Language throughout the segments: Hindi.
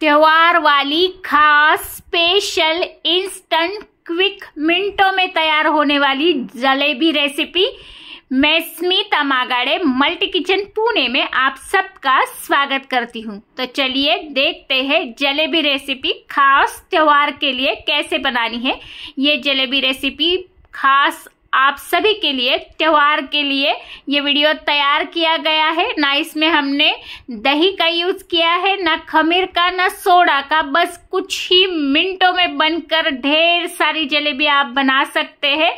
त्यौहार वाली खास स्पेशल इंस्टेंट क्विक मिनटों में तैयार होने वाली जलेबी रेसिपी मैं स्मिता मागाड़े मल्टी किचन पुणे में आप सबका स्वागत करती हूँ तो चलिए देखते हैं जलेबी रेसिपी खास त्यौहार के लिए कैसे बनानी है ये जलेबी रेसिपी खास आप सभी के लिए त्यौहार के लिए ये वीडियो तैयार किया गया है ना इसमें हमने दही का यूज़ किया है ना खमीर का ना सोडा का बस कुछ ही मिनटों में बनकर ढेर सारी जलेबी आप बना सकते हैं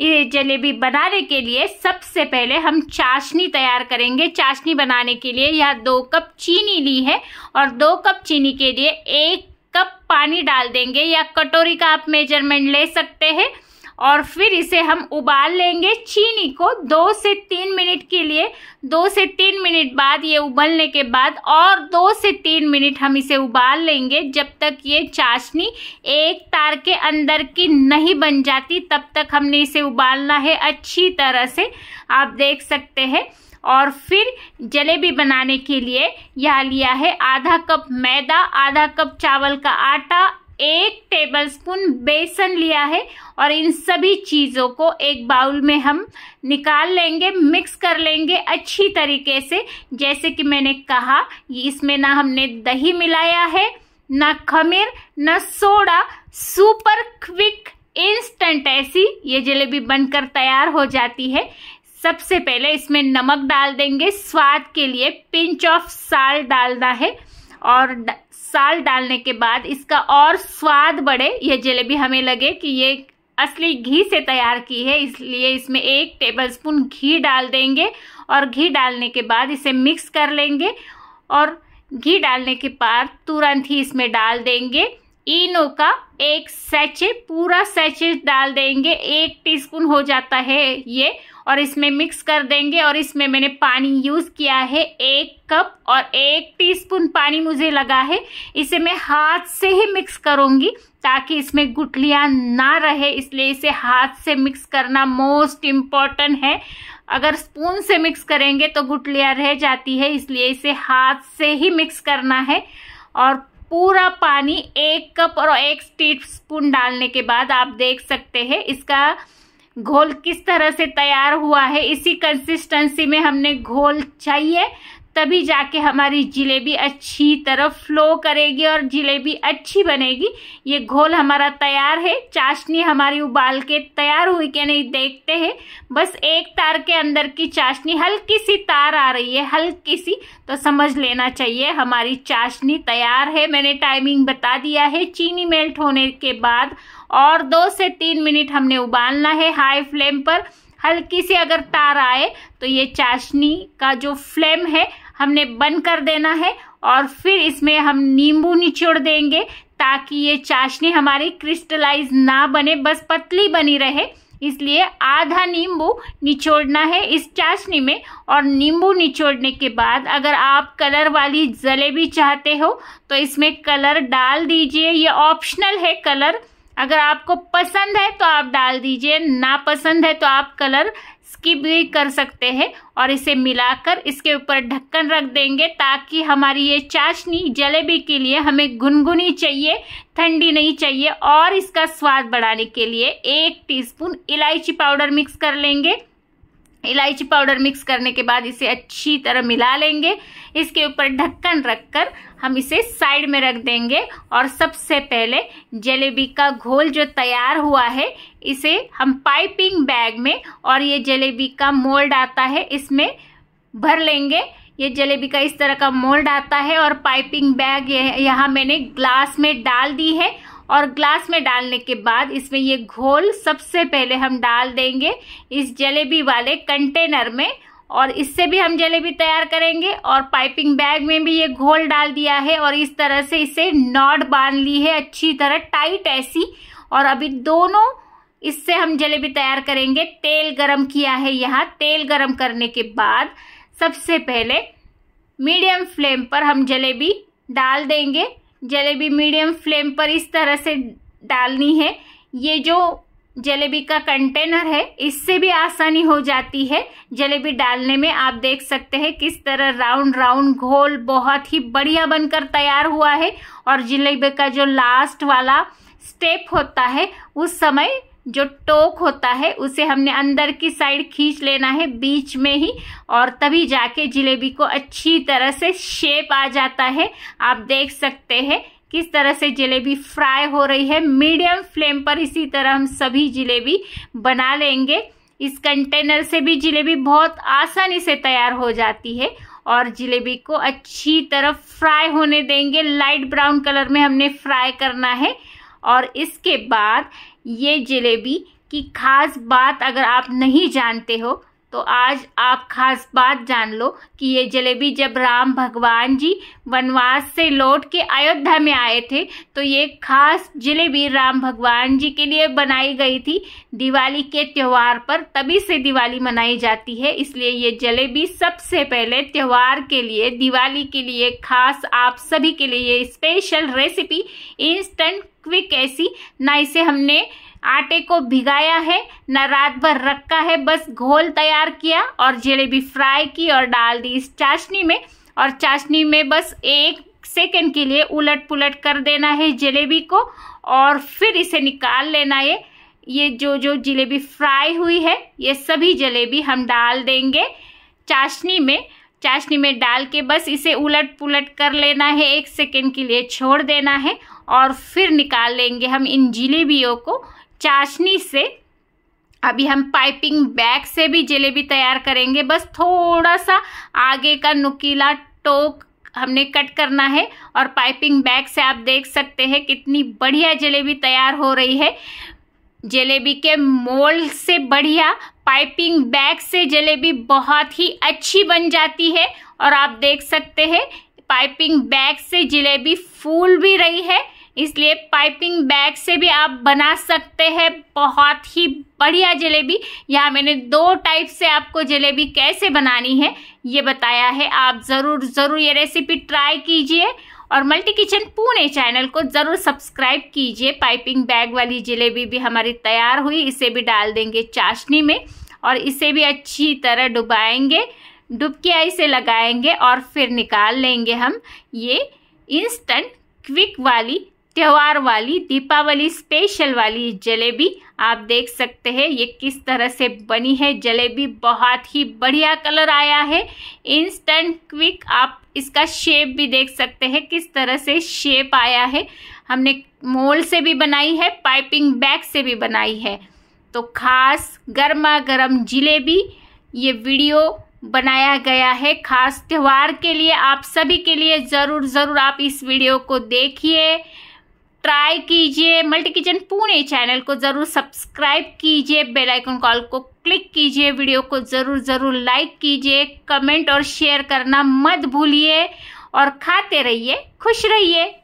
ये जलेबी बनाने के लिए सबसे पहले हम चाशनी तैयार करेंगे चाशनी बनाने के लिए यह दो कप चीनी ली है और दो कप चीनी के लिए एक कप पानी डाल देंगे या कटोरी का आप मेजरमेंट ले सकते हैं और फिर इसे हम उबाल लेंगे चीनी को दो से तीन मिनट के लिए दो से तीन मिनट बाद ये उबलने के बाद और दो से तीन मिनट हम इसे उबाल लेंगे जब तक ये चाशनी एक तार के अंदर की नहीं बन जाती तब तक हमने इसे उबालना है अच्छी तरह से आप देख सकते हैं और फिर जलेबी बनाने के लिए यह लिया है आधा कप मैदा आधा कप चावल का आटा एक स्पून बेसन लिया है और इन सभी चीज़ों को एक बाउल में हम निकाल लेंगे मिक्स कर लेंगे अच्छी तरीके से जैसे कि मैंने कहा इसमें ना हमने दही मिलाया है ना खमीर ना सोडा सुपर क्विक इंस्टेंट ऐसी ये जलेबी बनकर तैयार हो जाती है सबसे पहले इसमें नमक डाल देंगे स्वाद के लिए पिंच ऑफ साल्ट डालना है और साल डालने के बाद इसका और स्वाद बढ़े ये जलेबी हमें लगे कि ये असली घी से तैयार की है इसलिए इसमें एक टेबलस्पून घी डाल देंगे और घी डालने के बाद इसे मिक्स कर लेंगे और घी डालने के बाद तुरंत ही इसमें डाल देंगे इनो का एक सैचे पूरा सैचे डाल देंगे एक टीस्पून हो जाता है ये और इसमें मिक्स कर देंगे और इसमें मैंने पानी यूज़ किया है एक कप और एक टीस्पून पानी मुझे लगा है इसे मैं हाथ से ही मिक्स करूँगी ताकि इसमें गुटलियाँ ना रहे इसलिए इसे हाथ से मिक्स करना मोस्ट इम्पॉर्टेंट है अगर स्पून से मिक्स करेंगे तो गुटलियाँ रह जाती है इसलिए इसे हाथ से ही मिक्स करना है और पूरा पानी एक कप और एक टी स्पून डालने के बाद आप देख सकते हैं इसका घोल किस तरह से तैयार हुआ है इसी कंसिस्टेंसी में हमने घोल चाहिए तभी जाके हमारी जलेबी अच्छी तरह फ्लो करेगी और जलेबी अच्छी बनेगी ये घोल हमारा तैयार है चाशनी हमारी उबाल के तैयार हुई क्या नहीं देखते हैं बस एक तार के अंदर की चाशनी हल्की सी तार आ रही है हल्की सी तो समझ लेना चाहिए हमारी चाशनी तैयार है मैंने टाइमिंग बता दिया है चीनी मेल्ट होने के बाद और दो से तीन मिनट हमने उबालना है हाई फ्लेम पर हल्की सी अगर तार आए तो ये चाशनी का जो फ्लेम है हमने बंद कर देना है और फिर इसमें हम नींबू निचोड़ देंगे ताकि ये चाशनी हमारी क्रिस्टलाइज ना बने बस पतली बनी रहे इसलिए आधा नींबू निचोड़ना है इस चाशनी में और नींबू निचोड़ने के बाद अगर आप कलर वाली जलेबी चाहते हो तो इसमें कलर डाल दीजिए ये ऑप्शनल है कलर अगर आपको पसंद है तो आप डाल दीजिए ना पसंद है तो आप कलर स्किप भी कर सकते हैं और इसे मिलाकर इसके ऊपर ढक्कन रख देंगे ताकि हमारी ये चाशनी जलेबी के लिए हमें गुनगुनी चाहिए ठंडी नहीं चाहिए और इसका स्वाद बढ़ाने के लिए एक टीस्पून इलायची पाउडर मिक्स कर लेंगे इलायची पाउडर मिक्स करने के बाद इसे अच्छी तरह मिला लेंगे इसके ऊपर ढक्कन रखकर हम इसे साइड में रख देंगे और सबसे पहले जलेबी का घोल जो तैयार हुआ है इसे हम पाइपिंग बैग में और ये जलेबी का मोल्ड आता है इसमें भर लेंगे ये जलेबी का इस तरह का मोल्ड आता है और पाइपिंग बैग यहाँ मैंने ग्लास में डाल दी है और ग्लास में डालने के बाद इसमें ये घोल सबसे पहले हम डाल देंगे इस जलेबी वाले कंटेनर में और इससे भी हम जलेबी तैयार करेंगे और पाइपिंग बैग में भी ये घोल डाल दिया है और इस तरह से इसे नॉट बांध ली है अच्छी तरह टाइट ऐसी और अभी दोनों इससे हम जलेबी तैयार करेंगे तेल गरम किया है यहाँ तेल गरम करने के बाद सबसे पहले मीडियम फ्लेम पर हम जलेबी डाल देंगे जलेबी मीडियम फ्लेम पर इस तरह से डालनी है ये जो जलेबी का कंटेनर है इससे भी आसानी हो जाती है जलेबी डालने में आप देख सकते हैं किस तरह राउंड राउंड घोल बहुत ही बढ़िया बनकर तैयार हुआ है और जलेबी का जो लास्ट वाला स्टेप होता है उस समय जो टोक होता है उसे हमने अंदर की साइड खींच लेना है बीच में ही और तभी जाके जलेबी को अच्छी तरह से शेप आ जाता है आप देख सकते हैं किस तरह से जलेबी फ्राई हो रही है मीडियम फ्लेम पर इसी तरह हम सभी जलेबी बना लेंगे इस कंटेनर से भी जलेबी बहुत आसानी से तैयार हो जाती है और जलेबी को अच्छी तरह फ्राई होने देंगे लाइट ब्राउन कलर में हमने फ्राई करना है और इसके बाद ये जलेबी की ख़ास बात अगर आप नहीं जानते हो तो आज आप खास बात जान लो कि ये जलेबी जब राम भगवान जी वनवास से लौट के अयोध्या में आए थे तो ये खास जलेबी राम भगवान जी के लिए बनाई गई थी दिवाली के त्यौहार पर तभी से दिवाली मनाई जाती है इसलिए ये जलेबी सबसे पहले त्यौहार के लिए दिवाली के लिए खास आप सभी के लिए ये स्पेशल रेसिपी इंस्टेंट क्विक ऐसी ना इसे हमने आटे को भिगाया है न रात भर रखा है बस घोल तैयार किया और जलेबी फ्राई की और डाल दी इस चाशनी में और चाशनी में बस एक सेकेंड के लिए उलट पुलट कर देना है जलेबी को और फिर इसे निकाल लेना है ये जो जो जलेबी फ्राई हुई है ये सभी जलेबी हम डाल देंगे चाशनी में चाशनी में डाल के बस इसे उलट पुलट कर लेना है एक सेकेंड के लिए छोड़ देना है और फिर निकाल लेंगे हम इन जलेबियों को चाशनी से अभी हम पाइपिंग बैग से भी जलेबी तैयार करेंगे बस थोड़ा सा आगे का नुकीला टोक हमने कट करना है और पाइपिंग बैग से आप देख सकते हैं कितनी बढ़िया जलेबी तैयार हो रही है जलेबी के मोल से बढ़िया पाइपिंग बैग से जलेबी बहुत ही अच्छी बन जाती है और आप देख सकते हैं पाइपिंग बैग से जलेबी फूल भी रही है इसलिए पाइपिंग बैग से भी आप बना सकते हैं बहुत ही बढ़िया जलेबी यहाँ मैंने दो टाइप से आपको जलेबी कैसे बनानी है ये बताया है आप ज़रूर ज़रूर ये रेसिपी ट्राई कीजिए और मल्टी किचन पुणे चैनल को ज़रूर सब्सक्राइब कीजिए पाइपिंग बैग वाली जलेबी भी हमारी तैयार हुई इसे भी डाल देंगे चाशनी में और इसे भी अच्छी तरह डुबाएंगे डुबकिया इसे लगाएंगे और फिर निकाल लेंगे हम ये इंस्टेंट क्विक वाली त्यौहार वाली दीपावली स्पेशल वाली जलेबी आप देख सकते हैं ये किस तरह से बनी है जलेबी बहुत ही बढ़िया कलर आया है इंस्टेंट क्विक आप इसका शेप भी देख सकते हैं किस तरह से शेप आया है हमने मोल से भी बनाई है पाइपिंग बैग से भी बनाई है तो खास गर्मा गर्म जलेबी ये वीडियो बनाया गया है खास त्यौहार के लिए आप सभी के लिए ज़रूर ज़रूर आप इस वीडियो को देखिए ट्राई कीजिए मल्टी किचन पुणे चैनल को ज़रूर सब्सक्राइब कीजिए बेल आइकन कॉल को क्लिक कीजिए वीडियो को ज़रूर ज़रूर लाइक कीजिए कमेंट और शेयर करना मत भूलिए और खाते रहिए खुश रहिए